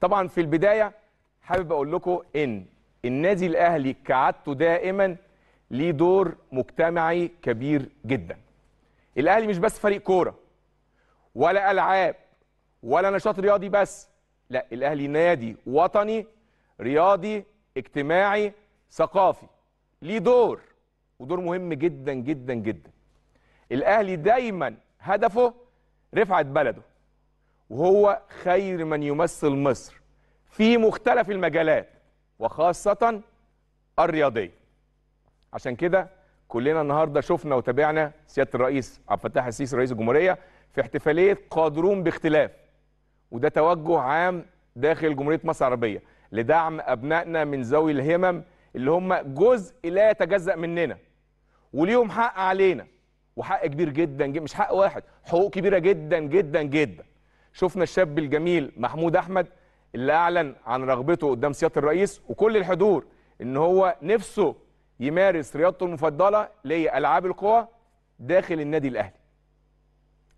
طبعا في البدايه حابب اقول لكم ان النادي الاهلي كعادته دائما ليه دور مجتمعي كبير جدا الاهلي مش بس فريق كوره ولا العاب ولا نشاط رياضي بس لا الاهلي نادي وطني رياضي اجتماعي ثقافي ليه دور ودور مهم جدا جدا جدا الاهلي دايما هدفه رفعه بلده وهو خير من يمثل مصر في مختلف المجالات وخاصة الرياضية عشان كده كلنا النهاردة شفنا وتابعنا سيادة الرئيس عبد الفتاح السيسي رئيس الجمهورية في احتفالية قادرون باختلاف وده توجه عام داخل جمهورية مصر العربية لدعم أبنائنا من ذوي الهمم اللي هم جزء لا يتجزأ مننا وليهم حق علينا وحق كبير جدا مش حق واحد حقوق كبيرة جدا جدا جدا شفنا الشاب الجميل محمود احمد اللي اعلن عن رغبته قدام سياده الرئيس وكل الحضور ان هو نفسه يمارس رياضته المفضله اللي هي العاب القوى داخل النادي الاهلي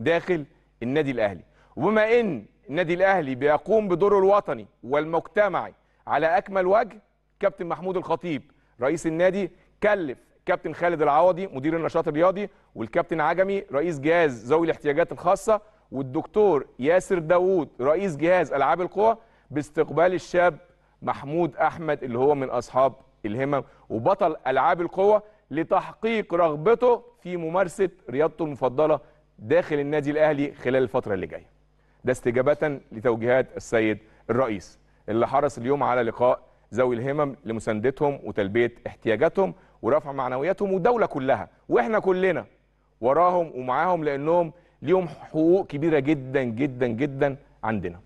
داخل النادي الاهلي وبما ان النادي الاهلي بيقوم بدوره الوطني والمجتمعي على اكمل وجه كابتن محمود الخطيب رئيس النادي كلف كابتن خالد العوضي مدير النشاط الرياضي والكابتن عجمي رئيس جهاز ذوي الاحتياجات الخاصه والدكتور ياسر داوود رئيس جهاز العاب القوى باستقبال الشاب محمود احمد اللي هو من اصحاب الهمم وبطل العاب القوى لتحقيق رغبته في ممارسه رياضته المفضله داخل النادي الاهلي خلال الفتره اللي جايه. ده استجابه لتوجيهات السيد الرئيس اللي حرص اليوم على لقاء ذوي الهمم لمساندتهم وتلبيه احتياجاتهم ورفع معنوياتهم والدوله كلها واحنا كلنا وراهم ومعاهم لانهم ليهم حقوق كبيره جدا جدا جدا عندنا